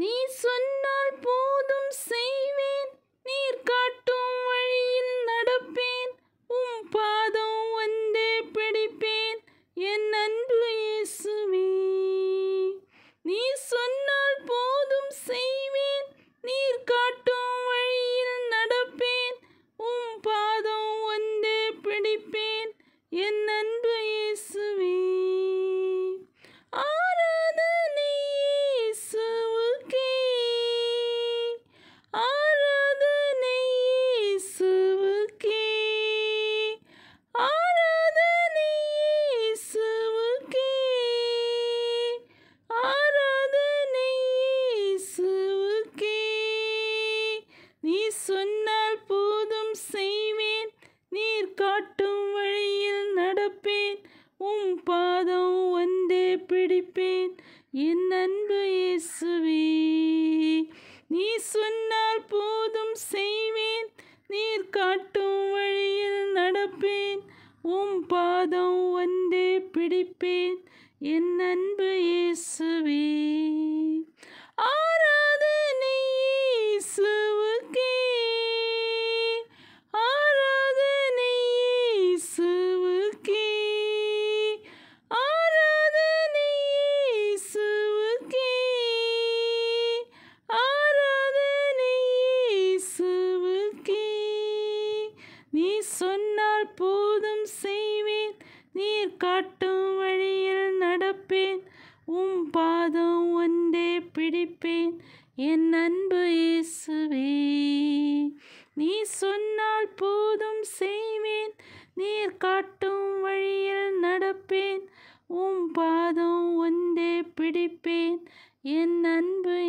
நீ சொன்னால் போதும் செய்வேன் நீர் காட்டும் வழியில் நடப்பேன் உம் பாதம் ஒன்றே பிடிப்பேன் என் அன்பு இயேசுவே நீ சொ உம் பாதம் ஒன்றே பிடிப்பேன் என் அன்பு இயேசுவே நீ சொன்னால் போதும் செய்வேன் நீர் காட்டும் வழியில் நடப்பேன் உம் பாதம் ஒன்றே பிடிப்பேன் என் அன்பு இயேசு சொன்னால் போதும் செய்வேன் நீர் காட்டும் வழியில் நடப்பேன் உம் பாதம் ஒன்றே பிடிப்பேன் என் அன்பு இயேசுவே நீ சொன்னால் போதும் செய்வேன் நீர் காட்டும் வழியில் நடப்பேன் உம் பாதம் ஒன்றே பிடிப்பேன் என் அன்பு